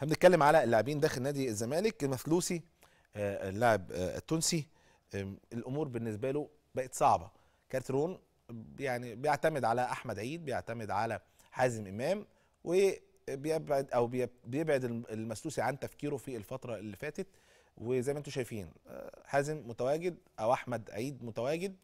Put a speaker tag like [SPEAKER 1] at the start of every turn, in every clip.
[SPEAKER 1] احنا بنتكلم على اللاعبين داخل نادي الزمالك المفلوسي آه، اللاعب آه، التونسي الامور بالنسبه له بقت صعبه كارترون يعني بيعتمد على احمد عيد بيعتمد على حازم امام وبيبعد او بيبعد المسلوسي عن تفكيره في الفتره اللي فاتت وزي ما انتم شايفين آه، حازم متواجد او احمد عيد متواجد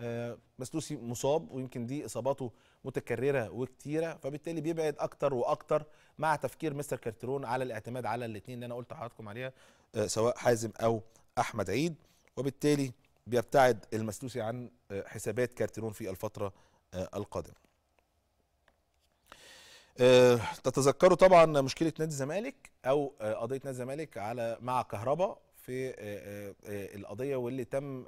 [SPEAKER 1] آه، بسلوسي مصاب ويمكن دي اصاباته متكرره وكتيره فبالتالي بيبعد اكتر واكتر مع تفكير مستر كارترون على الاعتماد على الاثنين اللي انا قلت لحضراتكم عليها آه، سواء حازم او احمد عيد وبالتالي بيبتعد المسلوسي عن آه، حسابات كارترون في الفتره القادمه تتذكروا طبعا مشكله نادي الزمالك او قضيه نادي الزمالك على مع كهرباء في آه، آه، آه، القضيه واللي تم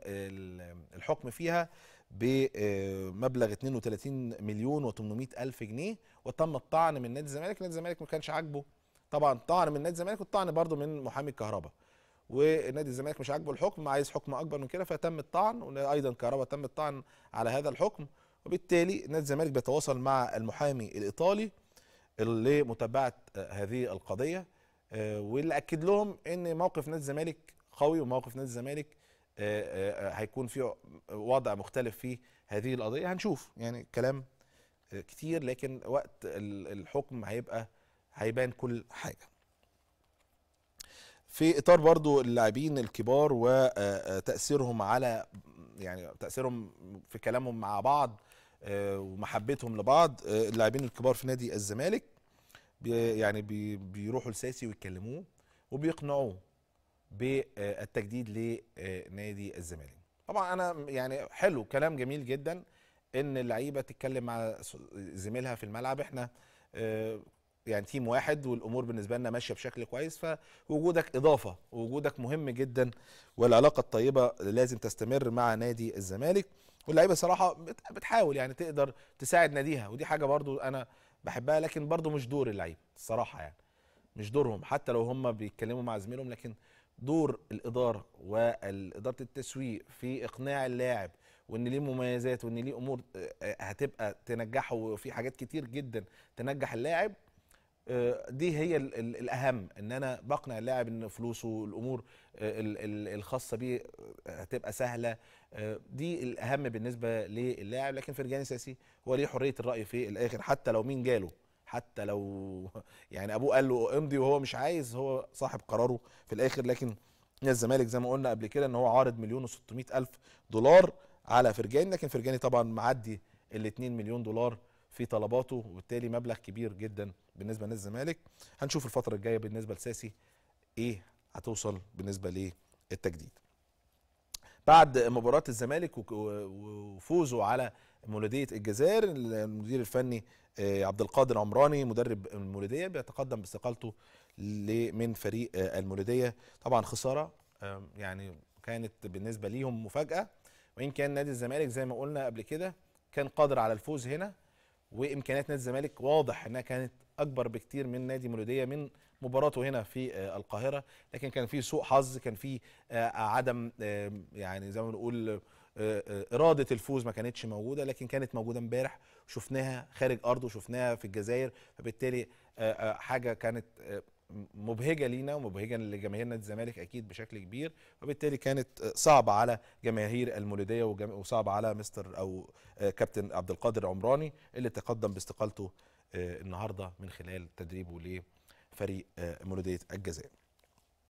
[SPEAKER 1] الحكم فيها بمبلغ 32 مليون و800 الف جنيه وتم الطعن من نادي الزمالك نادي الزمالك ما كانش عاجبه طبعا طعن من نادي الزمالك والطعن برضه من محامي الكهرباء ونادي الزمالك مش عاجبه الحكم عايز حكم اكبر من كده فتم الطعن وايضا كهرباء تم الطعن على هذا الحكم وبالتالي نادي الزمالك بيتواصل مع المحامي الايطالي لمتابعه هذه القضيه آه، واللي اكد لهم ان موقف نادي الزمالك قوي وموقف نادي الزمالك آه، آه، هيكون فيه وضع مختلف في هذه القضيه هنشوف يعني كلام كتير لكن وقت الحكم هيبقى هيبان كل حاجه في اطار برضو اللاعبين الكبار وتاثيرهم على يعني تاثيرهم في كلامهم مع بعض ومحبتهم لبعض اللاعبين الكبار في نادي الزمالك بي يعني بي بيروحوا لساسي ويتكلموه وبيقنعوه بالتجديد لنادي الزمالك طبعا انا يعني حلو كلام جميل جدا ان اللعيبه تتكلم مع زميلها في الملعب احنا آه، يعني تيم واحد والامور بالنسبه لنا ماشيه بشكل كويس فوجودك اضافه ووجودك مهم جدا والعلاقه الطيبه لازم تستمر مع نادي الزمالك واللعيبه صراحه بتحاول يعني تقدر تساعد ناديها ودي حاجه برضو انا بحبها لكن برضو مش دور اللعيب الصراحه يعني مش دورهم حتى لو هم بيتكلموا مع زميلهم لكن دور الاداره واداره التسويق في اقناع اللاعب وان ليه مميزات وان ليه امور آه، آه، هتبقى تنجحه وفي حاجات كتير جدا تنجح اللاعب آه، دي هي الاهم ان انا بقنع اللاعب ان فلوسه الامور آه، الخاصه بيه آه، هتبقى سهله دي الاهم بالنسبه للاعب لكن فرجاني ساسي هو ليه حريه الراي في الاخر حتى لو مين جاله حتى لو يعني ابوه قال له امضي وهو مش عايز هو صاحب قراره في الاخر لكن نادي الزمالك زي ما قلنا قبل كده ان هو عارض مليون و الف دولار على فرجاني لكن فرجاني طبعا معدي ال 2 مليون دولار في طلباته وبالتالي مبلغ كبير جدا بالنسبه لنادي الزمالك هنشوف الفتره الجايه بالنسبه لساسي ايه هتوصل بالنسبه للتجديد بعد مباراه الزمالك وفوزه على مولوديه الجزائر المدير الفني آه، عبد القادر عمراني مدرب المولوديه بيتقدم باستقالته من فريق آه، المولوديه طبعا خساره يعني كانت بالنسبه ليهم مفاجاه وان كان نادي الزمالك زي ما قلنا قبل كده كان قادر على الفوز هنا وامكانيات نادي الزمالك واضح انها كانت اكبر بكتير من نادي مولوديه من مباراته هنا في آه، القاهره لكن كان في سوء حظ كان في آه، عدم آه، يعني زي ما بنقول اراده الفوز ما كانتش موجوده لكن كانت موجوده امبارح شفناها خارج ارضه شفناها في الجزائر فبالتالي حاجه كانت مبهجه لينا ومبهجه لجماهير نادي الزمالك اكيد بشكل كبير وبالتالي كانت صعبه على جماهير المولوديه وصعبه على مستر او كابتن عبد القادر عمراني اللي تقدم باستقالته آه، النهارده من خلال تدريبه لفريق آه، مولوديه الجزائر